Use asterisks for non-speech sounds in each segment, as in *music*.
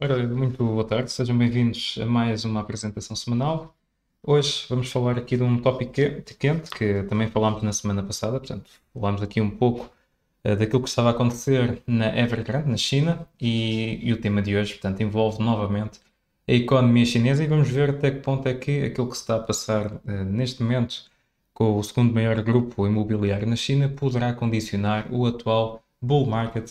Ora, muito boa tarde, sejam bem-vindos a mais uma apresentação semanal. Hoje vamos falar aqui de um tópico quente que também falámos na semana passada, portanto, falámos aqui um pouco uh, daquilo que estava a acontecer na Evergrande, na China, e, e, o tema de hoje, portanto, envolve novamente a economia chinesa e vamos ver até que ponto é que aquilo que se está a passar uh, neste momento com o segundo maior grupo imobiliário na China poderá condicionar o atual bull market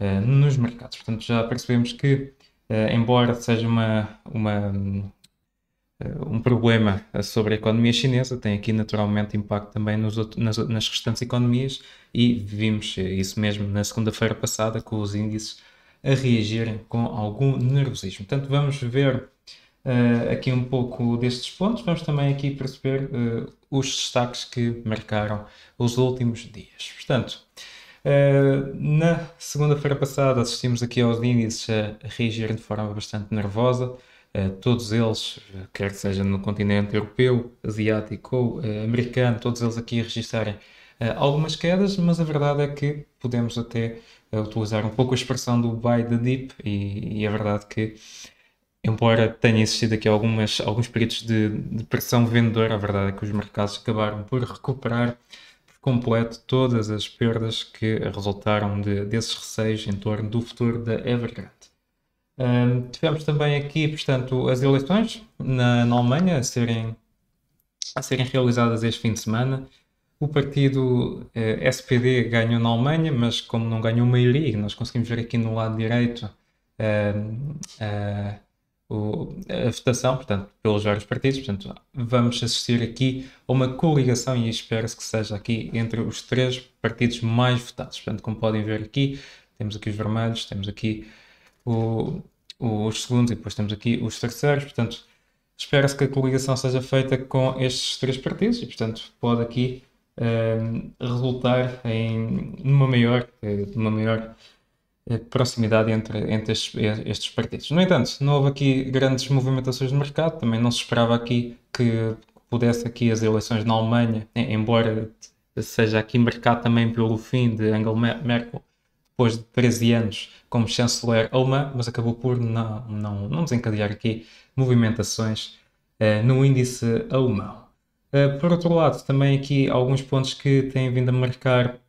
uh, nos mercados. Portanto, já percebemos que uh, embora seja uma, uma eh, um, problema sobre a economia chinesa, tem aqui naturalmente impacto também nos outro, nas, nas restantes economias e vimos isso mesmo na segunda-feira passada com os índices a reagirem com algum nervosismo. Portanto, vamos ver uh, aqui um pouco destes pontos, vamos também aqui perceber uh, os destaques que marcaram os últimos dias. Portanto, eh, na segunda-feira passada assistimos aqui aos índices a reagirem de forma bastante nervosa, uh, todos eles, eh, quer que seja no continente europeu, asiático ou uh, americano, todos eles aqui a registrarem algumas quedas, mas a verdade é que podemos até utilizar um pouco a expressão do buy the dip e, e a é verdade que embora tenha existido aqui algumas, alguns períodos de, de pressão vendedora, a verdade é que os mercados acabaram por recuperar complete todas as perdas que resultaram de, desses receios em torno do futuro da Evergrande. tivemos também aqui, portanto, as eleições na, na, Alemanha a serem, a serem realizadas este fim de semana. O partido eh, SPD ganhou na Alemanha, mas como não ganhou maioria, nós conseguimos ver aqui no lado direito uh, uh, o, a votação, portanto, pelos vários partidos. Portanto, vamos assistir aqui a uma coligação e espero-se que seja aqui entre os três partidos mais votados. Portanto, como podem ver aqui, temos aqui os vermelhos, temos aqui o, os segundos e depois temos aqui os terceiros. Portanto, espera-se que a coligação seja feita com estes três partidos e, portanto, pode aqui eh, resultar em uma maior, eh, uma maior eh, proximidade entre, entre estes, eh, estes, partidos. No entanto, não houve aqui grandes movimentações de mercado, também não se esperava aqui que pudesse aqui as eleições na Alemanha, eh, embora seja aqui mercado também pelo fim de Angela Merkel, depois de 13 anos como chanceler alemã, mas acabou por não, não, não desencadear aqui movimentações eh, no índice alemão. por outro lado, também aqui alguns pontos que têm vindo a marcar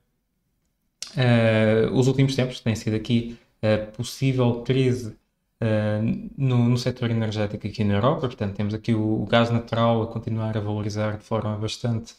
eh, os últimos tempos tem sido aqui a eh, possível crise Uh, no, no setor energético aqui na Europa. Portanto, temos aqui o, o, gás natural a continuar a valorizar de forma bastante,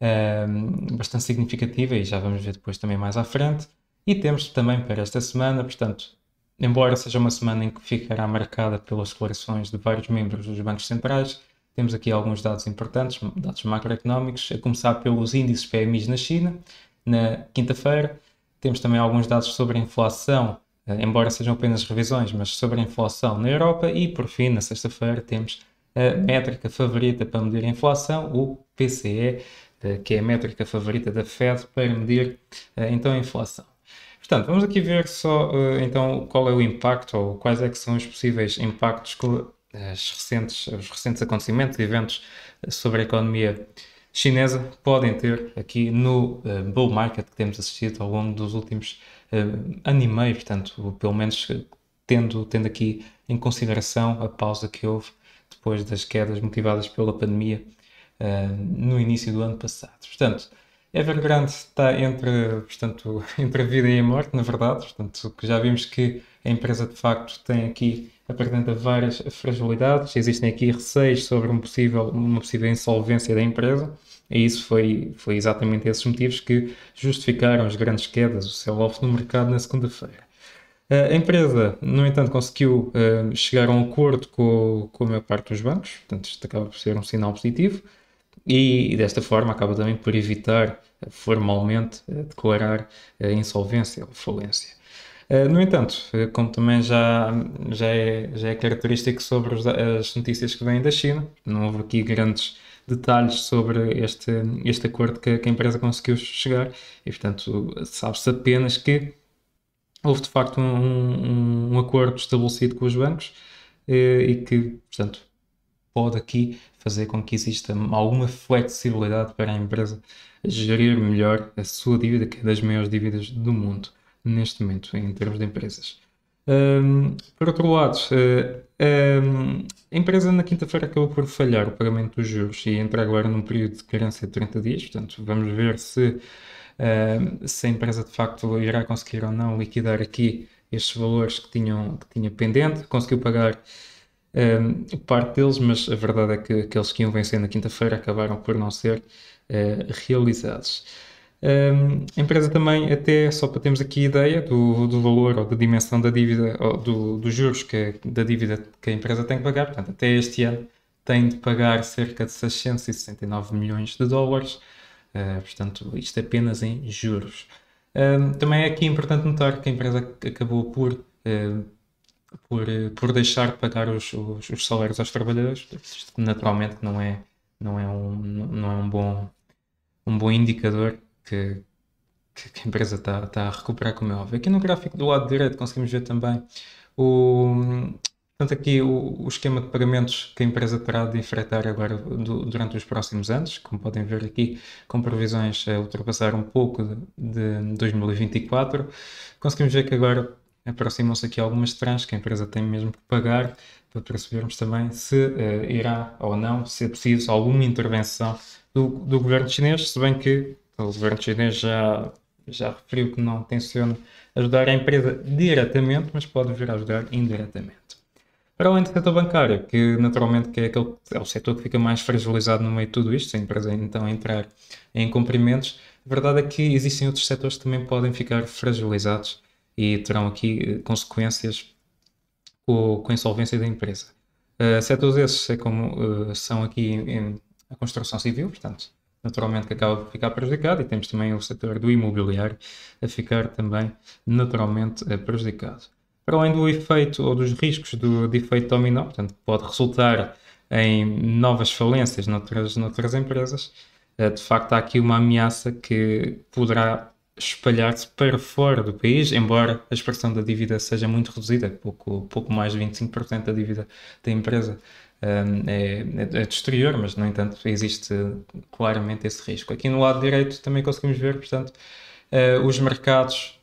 uh, bastante significativa e já vamos ver depois também mais à frente. E temos também para esta semana, portanto, embora seja uma semana em que ficará marcada pelas declarações de vários membros dos bancos centrais, temos aqui alguns dados importantes, dados macroeconómicos, a começar pelos índices PMIs na China, na quinta-feira. Temos também alguns dados sobre a inflação, eh, embora sejam apenas revisões, mas sobre a inflação na Europa. E por fim, na sexta-feira, temos a métrica favorita para medir a inflação, o PCE, eh, que é a métrica favorita da Fed para medir eh, então a inflação. Portanto, vamos aqui ver só então qual é o impacto ou quais é que são os possíveis impactos que as recentes, os recentes acontecimentos e eventos sobre a economia chinesa podem ter aqui no uh, bull market que temos assistido ao longo dos últimos uh, ano e meio, portanto, pelo menos tendo, tendo aqui em consideração a pausa que houve depois das quedas motivadas pela pandemia uh, no início do ano passado. Portanto, Evergrande está entre, portanto, *laughs* entre a vida e a morte, na verdade, portanto, já vimos que a empresa de facto tem aqui apresenta várias fragilidades, existem aqui receios sobre um possível, uma possível insolvência da empresa, e isso foi, foi exatamente esses motivos que justificaram as grandes quedas, o sell-off no mercado na segunda-feira. Eh, a empresa, no entanto, conseguiu uh, chegar a um acordo com, com a maior parte dos bancos, portanto, isto acaba por ser um sinal positivo, e, e desta forma acaba também por evitar formalmente eh, declarar insolvência ou falência. Eh, no entanto, eh, como também já, já, é, já é característico sobre as notícias que vêm da China, não houve aqui grandes detalhes sobre este, este acordo que, que a empresa conseguiu chegar e, portanto, sabe-se apenas que houve de facto um, um, um acordo estabelecido com os bancos e, eh, e que, portanto, pode aqui fazer com que exista alguma flexibilidade para a empresa gerir melhor a sua dívida, que é das maiores dívidas do mundo neste momento, em termos de empresas. Um, por outro lado, um, eh, a empresa na quinta-feira acabou por falhar o pagamento dos juros e entra agora num período de carência de 30 dias, portanto, vamos ver se, se a empresa de facto irá conseguir ou não liquidar aqui estes valores que, tinham, que tinha pendente, conseguiu pagar parte deles, mas a verdade é que aqueles que iam vencer na quinta-feira acabaram por não ser uh, realizados a empresa também, até só para termos aqui a ideia do, do valor ou da dimensão da dívida, ou do, dos juros que, é, da dívida que a empresa tem que pagar, portanto, até este ano tem de pagar cerca de 669 milhões de dólares, uh, portanto, isto apenas em juros. Um, também é aqui importante notar que a empresa acabou por, uh, por, uh, por deixar de pagar os, os, os, salários aos trabalhadores, isto naturalmente não é, não é, um, não é um, bom, um bom indicador que, que a empresa está, tá a recuperar, como é óbvio. Aqui no gráfico do lado direito conseguimos ver também o, Portanto, aqui o, o, esquema de pagamentos que a empresa terá de enfrentar agora do, durante os próximos anos, como podem ver aqui, com previsões a ultrapassar um pouco de, de 2024, conseguimos ver que agora aproximam-se aqui algumas trans que a empresa tem mesmo que pagar para percebermos também se uh, irá ou não ser é preciso alguma intervenção do, do governo chinês, se bem que o governo chinês já, já referiu que não tenciona ajudar a empresa diretamente, mas pode vir a ajudar indiretamente. Para além do setor bancário, que naturalmente que é, aquele, é o setor que fica mais fragilizado no meio de tudo isto, se a empresa então entrar em cumprimentos, a verdade é que existem outros setores que também podem ficar fragilizados e terão aqui eh, consequências com, a insolvência da empresa. Uh, setores esses é como, uh, são aqui em, em, a construção civil, portanto, naturalmente que acaba por ficar prejudicado e temos também o setor do imobiliário a ficar também naturalmente eh, prejudicado. Para além do efeito ou dos riscos do, defeito efeito dominó, portanto, pode resultar em novas falências noutras, noutras empresas, eh, de facto há aqui uma ameaça que poderá espalhar-se para fora do país, embora a expressão da dívida seja muito reduzida, pouco, pouco mais de 25% da dívida da empresa é, é, é exterior, mas no entanto existe claramente esse risco. Aqui no lado direito também conseguimos ver, portanto, ah, os mercados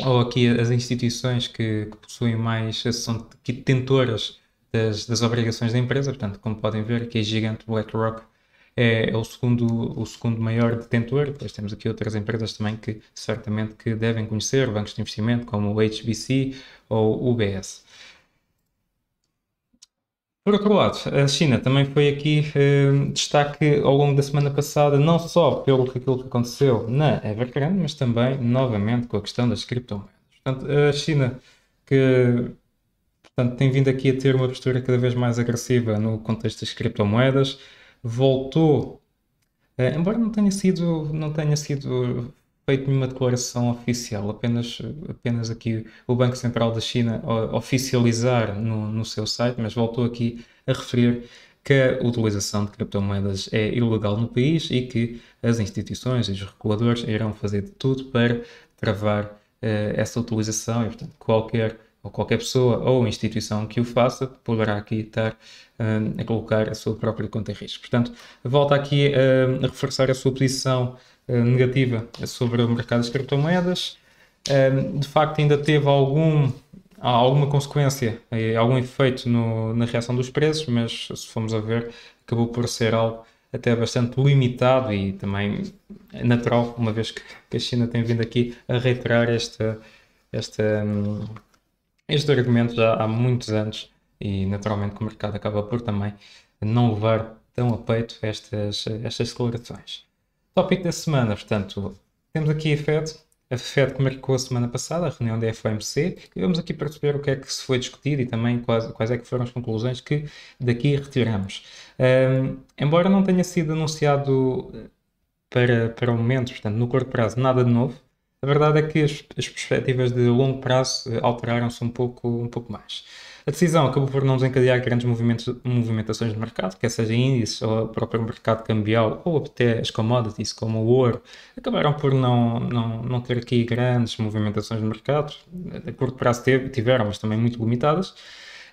ou aqui as instituições que, que possuem mais, são detentoras das, das obrigações da empresa, portanto, como podem ver, aqui a é gigante BlackRock é, é, o, segundo, o segundo maior detentor, depois temos aqui outras empresas também que certamente que devem conhecer, bancos de investimento como o HBC ou o UBS. Por outro lado, a China também foi aqui eh, destaque ao longo da semana passada, não só pelo que aquilo que aconteceu na Evergrande, mas também, novamente, com a questão das criptomoedas. Portanto, a China que portanto, tem vindo aqui a ter uma postura cada vez mais agressiva no contexto das criptomoedas, voltou, eh, embora não tenha sido, não tenha sido feito nenhuma declaração oficial, apenas, apenas aqui o Banco Central da China oficializar no, no seu site, mas voltou aqui a referir que a utilização de criptomoedas é ilegal no país e que as instituições e os reguladores irão fazer de tudo para travar uh, essa utilização e, portanto, qualquer ou qualquer pessoa ou instituição que o faça poderá aqui estar uh, a colocar a sua própria conta em risco. Portanto, volta aqui uh, a reforçar a sua posição eh, negativa sobre o mercado das criptomoedas. Ehm, de facto, ainda teve algum, alguma consequência, algum efeito no, na reação dos preços, mas se formos a ver, acabou por ser algo até bastante limitado e também natural, uma vez que a China tem vindo aqui a reiterar este, este, hum, este argumento já há muitos anos e naturalmente que o mercado acaba por também não levar tão a peito estas, estas declarações. Tópico da semana, portanto, temos aqui a FED, a FED que marcou a semana passada, a reunião da FOMC, e vamos aqui perceber o que é que se foi discutido e também quais, quais é que foram as conclusões que daqui retiramos. Um, embora não tenha sido anunciado eh, para, para o momento, portanto, no curto prazo, nada de novo, a verdade é que as, as perspectivas de longo prazo eh, alteraram-se um pouco, um pouco mais. A decisão acabou por não desencadear grandes movimentações de mercado, quer seja índices ou o próprio mercado cambial ou até as commodities como o ouro, acabaram por não, não, não ter aqui grandes movimentações de mercado. A curto prazo teve, tiveram, mas também muito limitadas.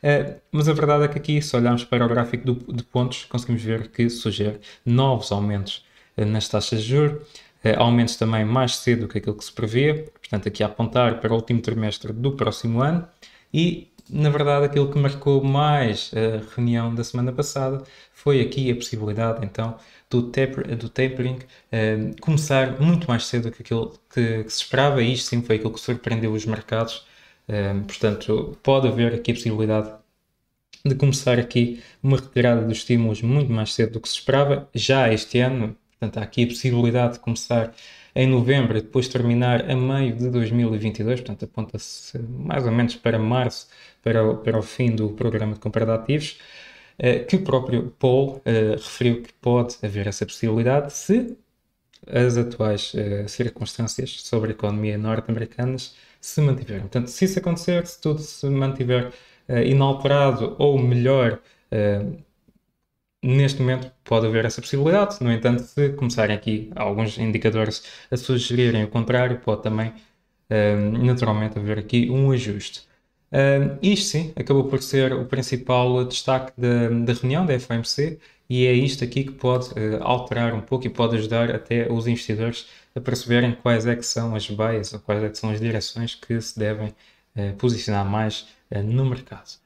Eh, mas a verdade é que aqui, se olharmos para o gráfico do, de pontos, conseguimos ver que sugere novos aumentos eh, nas taxas de juros eh, aumentos também mais cedo do que aquilo que se previa, portanto, aqui a apontar para o último trimestre do próximo ano. E, na verdade, aquilo que marcou mais a reunião da semana passada foi aqui a possibilidade, então, do, taper, do tapering eh, começar muito mais cedo do que aquilo que, que, se esperava, e isto sim foi aquilo que surpreendeu os mercados. Eh, portanto, pode haver aqui a possibilidade de começar aqui uma retirada dos estímulos muito mais cedo do que se esperava, já este ano, Portanto, há aqui a possibilidade de começar em novembro e depois terminar a meio de 2022, portanto, aponta-se mais ou menos para março, para o, para o fim do programa de compra de ativos, eh, que o próprio Paul eh, referiu que pode haver essa possibilidade se as atuais eh, circunstâncias sobre a economia norte-americanas se mantiverem. Portanto, se isso acontecer, se tudo se mantiver inalterado ou melhor, Neste momento pode haver essa possibilidade, no entanto, se começarem aqui alguns indicadores a sugerirem o contrário, pode também ehm, naturalmente haver aqui um ajuste. Ehm, isto sim acabou por ser o principal destaque da, da reunião da FMC e é isto aqui que pode eh, alterar um pouco e pode ajudar até os investidores a perceberem quais é que são as baias ou quais é que são as direções que se devem eh, posicionar mais eh, no mercado.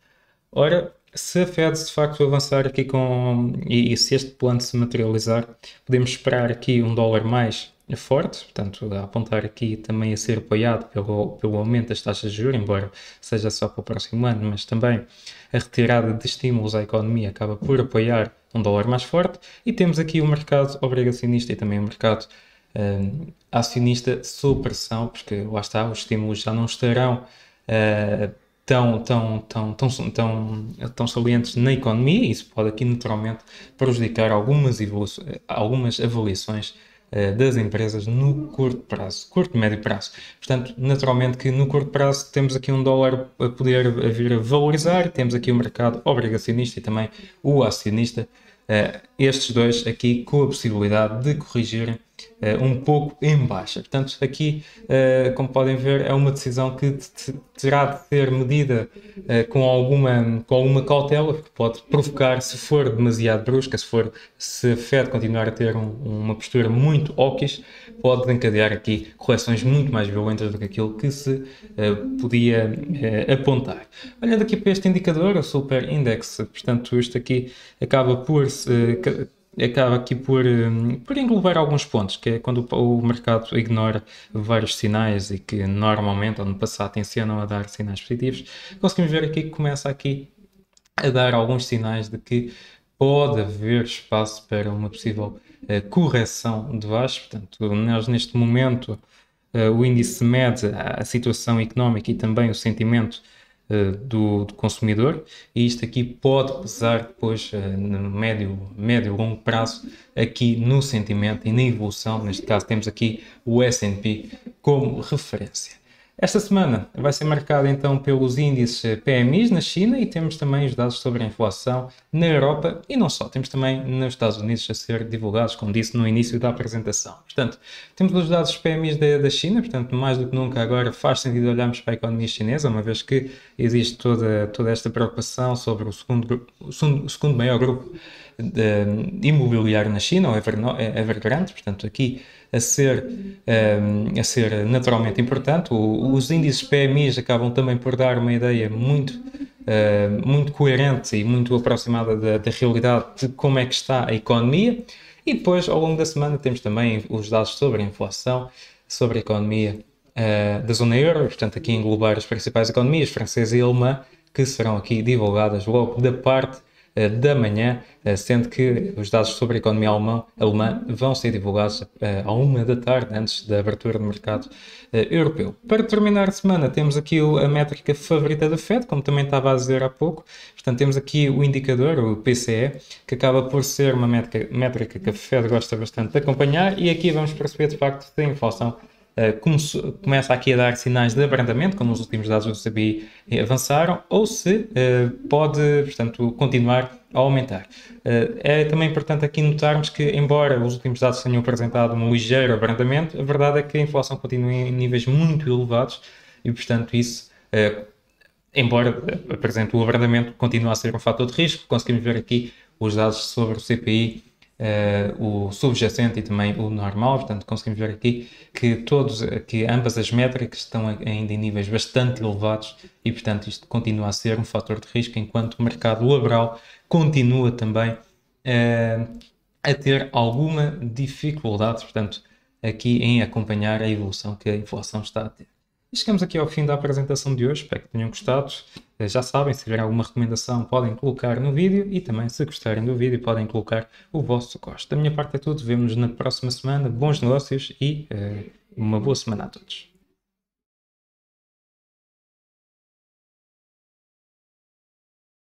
Ora, se a Fed de facto avançar aqui com e, e, se este plano se materializar, podemos esperar aqui um dólar mais forte, portanto, a apontar aqui também a ser apoiado pelo, pelo aumento das taxas de juros, embora seja só para o próximo ano, mas também a retirada de estímulos à economia acaba por apoiar um dólar mais forte e temos aqui o mercado obrigacionista e também o mercado eh, acionista sob pressão, porque lá está, os estímulos já não estarão uh, tão, tão, tão, tão, tão, tão salientes na economia e isso pode aqui naturalmente prejudicar algumas, algumas avaliações eh, das empresas no curto prazo, curto, médio prazo. Portanto, naturalmente que no curto prazo temos aqui um dólar a poder a vir a valorizar, temos aqui o um mercado obrigacionista e também o acionista, uh, estes dois aqui com a possibilidade de corrigirem eh, um pouco em baixa. Portanto, aqui, eh, como podem ver, é uma decisão que terá de ser medida eh, com alguma, com alguma cautela, que pode provocar, se for demasiado brusca, se for se a Fed continuar a ter um, uma postura muito hawkish, pode desencadear aqui correções muito mais violentas do que aquilo que se podia apontar. Olhando aqui para este indicador, o Super Index, portanto, isto aqui acaba por se acaba aqui por, hum, por englobar alguns pontos, que é quando o, mercado ignora vários sinais e que normalmente, ou no passado, tencionam a dar sinais positivos, conseguimos ver aqui que começa aqui a dar alguns sinais de que pode haver espaço para uma possível eh, correção de baixo. Portanto, nós neste momento, eh, o índice mede a situação económica e também o sentimento eh, do, do, consumidor e isto aqui pode pesar depois eh, no médio, médio longo prazo aqui no sentimento e na evolução. Neste caso temos aqui o S&P como referência. Esta semana vai ser marcada então pelos índices PMIs na China e temos também os dados sobre a inflação na Europa e não só, temos também nos Estados Unidos a ser divulgados, como disse no início da apresentação. Portanto, temos os dados PMIs da, da China, portanto, mais do que nunca agora faz sentido olharmos para a economia chinesa, uma vez que existe toda, toda esta preocupação sobre o segundo, o segundo maior grupo imobiliário na China, ou Ever, é, Evergrande, portanto, aqui a ser, um, ehm, a ser naturalmente importante. O, os índices PMIs acabam também por dar uma ideia muito, uh, muito coerente e muito aproximada da, da realidade de como é que está a economia. E depois, ao longo da semana, temos também os dados sobre a inflação, sobre a economia uh, da zona euro, portanto, aqui englobar as principais economias, francesa e alemã, que serão aqui divulgadas logo da parte eh, da manhã, eh, sendo que os dados sobre a economia alemã, alemã vão ser divulgados eh, à uma da tarde, antes da abertura do mercado europeu. Para terminar a semana, temos aqui a métrica favorita da Fed, como também estava a dizer há pouco. Portanto, temos aqui o indicador, o PCE, que acaba por ser uma métrica, métrica que a Fed gosta bastante de acompanhar, e aqui vamos perceber de facto se a inflação eh, começa aqui a dar sinais de abrandamento, como os últimos dados do CBI avançaram, ou se uh, pode, portanto, continuar a aumentar. Uh, é também importante aqui notarmos que, embora os últimos dados tenham apresentado um ligeiro abrandamento, a verdade é que a inflação continua em níveis muito elevados e, portanto, isso embora apresente o abrandamento, continua a ser um fator de risco. Conseguimos ver aqui os dados sobre o CPI eh, o subjacente e também o normal, portanto conseguimos ver aqui que, todos, que ambas as métricas estão ainda em níveis bastante elevados e portanto isto continua a ser um fator de risco enquanto o mercado laboral continua também eh, a ter alguma dificuldade, portanto, aqui em acompanhar a evolução que a inflação está a ter. E chegamos aqui ao fim da apresentação de hoje, espero que tenham gostado. Já sabem, se tiverem alguma recomendação, podem colocar no vídeo e também, se gostarem do vídeo, podem colocar o vosso gosto. Da minha parte é tudo. vemos nos na próxima semana. Bons negócios e uh, uma boa semana a todos.